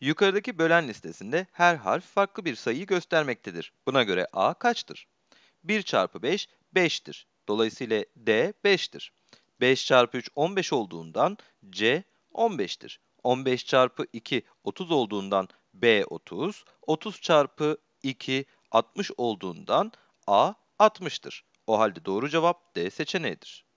Yukarıdaki bölen listesinde her harf farklı bir sayıyı göstermektedir. Buna göre a kaçtır? 1 çarpı 5, 5'tir. Dolayısıyla d 5'tir. 5 çarpı 3, 15 olduğundan c 15'tir. 15 çarpı 2, 30 olduğundan b 30. 30 çarpı 2, 60 olduğundan a 60'tır. O halde doğru cevap D seçeneğidir.